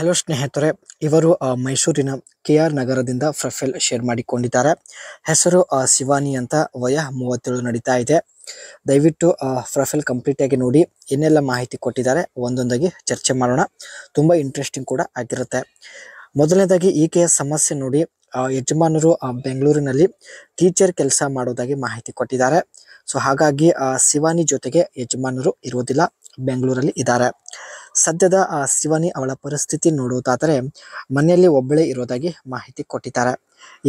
hello ಸ್ನೇಹಿತರೆ ಇವರು ಮೈಸೂರಿನ ಕೆ ಆರ್ ನಗರದಿಂದ ಪ್ರೊಫೈಲ್ ಶೇರ್ ಮಾಡಿಕೊಂಡಿದ್ದಾರೆ ಹೆಸರು ಶಿವಾನಿ ಅಂತ ವಯ ಮೂವತ್ತೇಳು ನಡೀತಾ ಇದೆ ದಯವಿಟ್ಟು ಪ್ರೊಫೈಲ್ ಕಂಪ್ಲೀಟಾಗಿ ನೋಡಿ ಏನೆಲ್ಲ ಮಾಹಿತಿ ಕೊಟ್ಟಿದ್ದಾರೆ ಒಂದೊಂದಾಗಿ ಚರ್ಚೆ ಮಾಡೋಣ ತುಂಬ ಇಂಟ್ರೆಸ್ಟಿಂಗ್ ಕೂಡ ಆಗಿರುತ್ತೆ ಮೊದಲನೇದಾಗಿ ಈಕೆಯ ಸಮಸ್ಯೆ ನೋಡಿ ಯಜಮಾನರು ಬೆಂಗಳೂರಿನಲ್ಲಿ ಟೀಚರ್ ಕೆಲಸ ಮಾಡೋದಾಗಿ ಮಾಹಿತಿ ಕೊಟ್ಟಿದ್ದಾರೆ ಸೊ ಹಾಗಾಗಿ ಶಿವಾನಿ ಜೊತೆಗೆ ಯಜಮಾನರು ಇರುವುದಿಲ್ಲ ಬೆಂಗಳೂರಲ್ಲಿ ಇದ್ದಾರೆ ಸದ್ಯದ ಶಿವನಿ ಅವಳ ಪರಿಸ್ಥಿತಿ ನೋಡುವುದಾದರೆ ಮನೆಯಲ್ಲಿ ಒಬ್ಬಳೇ ಇರೋದಾಗಿ ಮಾಹಿತಿ ಕೊಟ್ಟಿದ್ದಾರೆ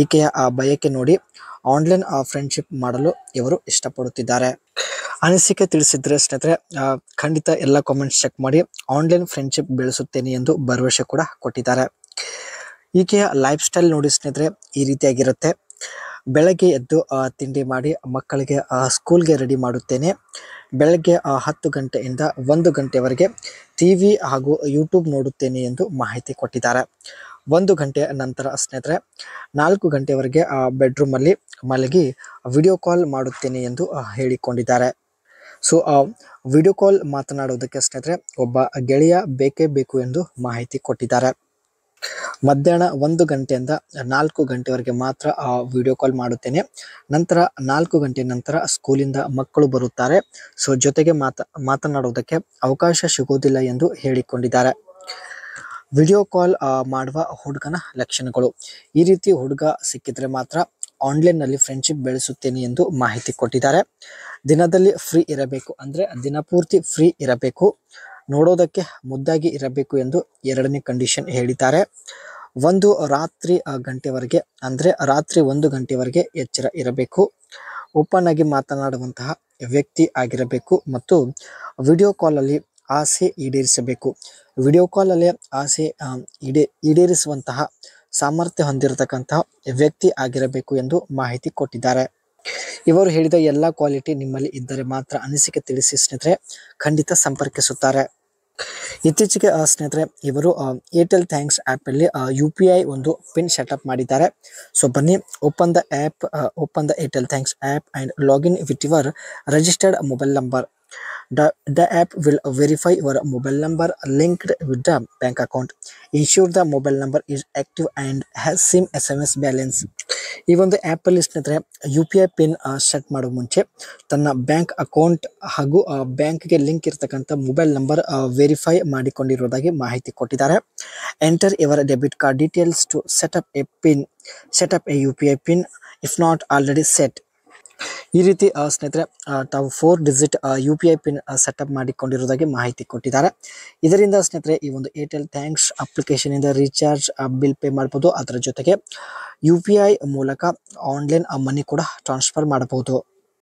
ಈಕೆಯ ಆ ಬಯಕೆ ನೋಡಿ ಆನ್ಲೈನ್ ಫ್ರೆಂಡ್ಶಿಪ್ ಮಾಡಲು ಇವರು ಇಷ್ಟಪಡುತ್ತಿದ್ದಾರೆ ಅನಿಸಿಕೆ ತಿಳಿಸಿದ್ರೆ ಸ್ನೇಹಿತರೆ ಖಂಡಿತ ಎಲ್ಲ ಕಾಮೆಂಟ್ಸ್ ಚೆಕ್ ಮಾಡಿ ಆನ್ಲೈನ್ ಫ್ರೆಂಡ್ಶಿಪ್ ಬೆಳೆಸುತ್ತೇನೆ ಎಂದು ಭರವಸೆ ಕೂಡ ಕೊಟ್ಟಿದ್ದಾರೆ ಈಕೆಯ ಲೈಫ್ ಸ್ಟೈಲ್ ನೋಡಿ ಸ್ನೇಹಿತರೆ ಈ ರೀತಿಯಾಗಿರುತ್ತೆ ಬೆಳಗ್ಗೆ ಎದ್ದು ತಿಂಡಿ ಮಾಡಿ ಮಕ್ಕಳಿಗೆ ಸ್ಕೂಲ್ಗೆ ರೆಡಿ ಮಾಡುತ್ತೇನೆ ಬೆಳಗ್ಗೆ ಹತ್ತು ಗಂಟೆಯಿಂದ ಒಂದು ಗಂಟೆವರೆಗೆ ಟಿವಿ ಹಾಗೂ ಯೂಟ್ಯೂಬ್ ನೋಡುತ್ತೇನೆ ಎಂದು ಮಾಹಿತಿ ಕೊಟ್ಟಿದ್ದಾರೆ ಒಂದು ಗಂಟೆಯ ನಂತರ ಸ್ನೇಹಿತರೆ ನಾಲ್ಕು ಗಂಟೆವರೆಗೆ ಆ ಬೆಡ್ರೂಮಲ್ಲಿ ಮಲಗಿ ವಿಡಿಯೋ ಕಾಲ್ ಮಾಡುತ್ತೇನೆ ಎಂದು ಹೇಳಿಕೊಂಡಿದ್ದಾರೆ ಸೊ ವಿಡಿಯೋ ಕಾಲ್ ಮಾತನಾಡುವುದಕ್ಕೆ ಸ್ನೇಹಿತರೆ ಒಬ್ಬ ಗೆಳೆಯ ಬೇಕೇ ಬೇಕು ಎಂದು ಮಾಹಿತಿ ಕೊಟ್ಟಿದ್ದಾರೆ ಮಧ್ಯಾಹ್ನ ಒಂದು ಗಂಟೆಯಿಂದ ನಾಲ್ಕು ಗಂಟೆವರೆಗೆ ಮಾತ್ರ ಆ ವಿಡಿಯೋ ಕಾಲ್ ಮಾಡುತ್ತೇನೆ ನಂತರ ನಾಲ್ಕು ಗಂಟೆ ನಂತರ ಸ್ಕೂಲಿಂದ ಮಕ್ಕಳು ಬರುತ್ತಾರೆ ಸೊ ಜೊತೆಗೆ ಮಾತ ಮಾತನಾಡುವುದಕ್ಕೆ ಅವಕಾಶ ಸಿಗೋದಿಲ್ಲ ಎಂದು ಹೇಳಿಕೊಂಡಿದ್ದಾರೆ ವಿಡಿಯೋ ಕಾಲ್ ಮಾಡುವ ಹುಡುಗನ ಲಕ್ಷಣಗಳು ಈ ರೀತಿ ಹುಡುಗ ಸಿಕ್ಕಿದ್ರೆ ಮಾತ್ರ ಆನ್ಲೈನ್ನಲ್ಲಿ ಫ್ರೆಂಡ್ಶಿಪ್ ಬೆಳೆಸುತ್ತೇನೆ ಎಂದು ಮಾಹಿತಿ ಕೊಟ್ಟಿದ್ದಾರೆ ದಿನದಲ್ಲಿ ಫ್ರೀ ಇರಬೇಕು ಅಂದರೆ ದಿನಪೂರ್ತಿ ಫ್ರೀ ಇರಬೇಕು ನೋಡೋದಕ್ಕೆ ಮುದ್ದಾಗಿ ಇರಬೇಕು ಎಂದು ಎರಡನೇ ಕಂಡೀಷನ್ ಹೇಳಿದ್ದಾರೆ ಒಂದು ರಾತ್ರಿ ಗಂಟೆವರೆಗೆ ಅಂದರೆ ರಾತ್ರಿ ಒಂದು ಗಂಟೆವರೆಗೆ ಎಚ್ಚರ ಇರಬೇಕು ಓಪನ್ ಆಗಿ ಮಾತನಾಡುವಂತಹ ವ್ಯಕ್ತಿ ಆಗಿರಬೇಕು ಮತ್ತು ವಿಡಿಯೋ ಕಾಲಲ್ಲಿ ಆಸೆ ಈಡೇರಿಸಬೇಕು ವಿಡಿಯೋ ಕಾಲಲ್ಲಿ ಆಸೆ ಈಡೇ ಈಡೇರಿಸುವಂತಹ ಸಾಮರ್ಥ್ಯ ಹೊಂದಿರತಕ್ಕಂತಹ ವ್ಯಕ್ತಿ ಆಗಿರಬೇಕು ಎಂದು ಮಾಹಿತಿ ಕೊಟ್ಟಿದ್ದಾರೆ ಇವರು ಹೇಳಿದ ಎಲ್ಲ ಕ್ವಾಲಿಟಿ ನಿಮ್ಮಲ್ಲಿ ಇದ್ದರೆ ಮಾತ್ರ ಅನಿಸಿಕೆ ತಿಳಿಸಿ ಸ್ನೇಹಿತರೆ ಖಂಡಿತ ಸಂಪರ್ಕಿಸುತ್ತಾರೆ ಇತ್ತೀಚೆಗೆ ಸ್ನೇಹಿತರೆ ಇವರು ಏರ್ಟೆಲ್ ಥ್ಯಾಂಕ್ಸ್ ಆ್ಯಪಲ್ಲಿ ಯು ಪಿ ಐ ಒಂದು ಪಿನ್ ಸೆಟಪ್ ಮಾಡಿದ್ದಾರೆ ಸೊ ಬನ್ನಿ open the app open the Airtel thanks app and login with your registered mobile number the the app will verify your mobile number linked with the bank account ensure the mobile number is active and has sim S M S balance ಈ ಒಂದು ಆ್ಯಪಲ್ಲಿ ಸ್ನೇಹಿತರೆ U P I pin set ಮಾಡೋ ಮುಂಚೆ ತನ್ನ bank account ಹಾಗೂ ಬ್ಯಾಂಕ್ಗೆ link ಇರತಕ್ಕಂಥ ಮೊಬೈಲ್ ನಂಬರ್ ವೆರಿಫೈ ಮಾಡಿಕೊಂಡಿರುವುದಾಗಿ ಮಾಹಿತಿ ಕೊಟ್ಟಿದ್ದಾರೆ enter your debit card details to setup a pin setup a U P I pin if not already set ಈ ರೀತಿ ಸ್ನೇಹಿತರೆ ತಾವು four digit U P I pin setup ಮಾಡಿಕೊಂಡಿರೋದಾಗಿ ಮಾಹಿತಿ ಕೊಟ್ಟಿದ್ದಾರೆ ಇದರಿಂದ ಸ್ನೇಹಿತರೆ ಈ ಒಂದು ಏರ್ಟೆಲ್ ಥ್ಯಾಂಕ್ಸ್ ಅಪ್ಲಿಕೇಶನ್ ಇಂದ ರೀಚಾರ್ಜ್ ಬಿಲ್ ಪೇ ಮಾಡ್ಬೋದು ಅದರ ಜೊತೆಗೆ ಯು ಪಿ ಐ ಮೂಲಕ ಆನ್ಲೈನ್ ಮನಿ ಕೂಡ ಟ್ರಾನ್ಸ್ಫರ್ ಮಾಡಬಹುದು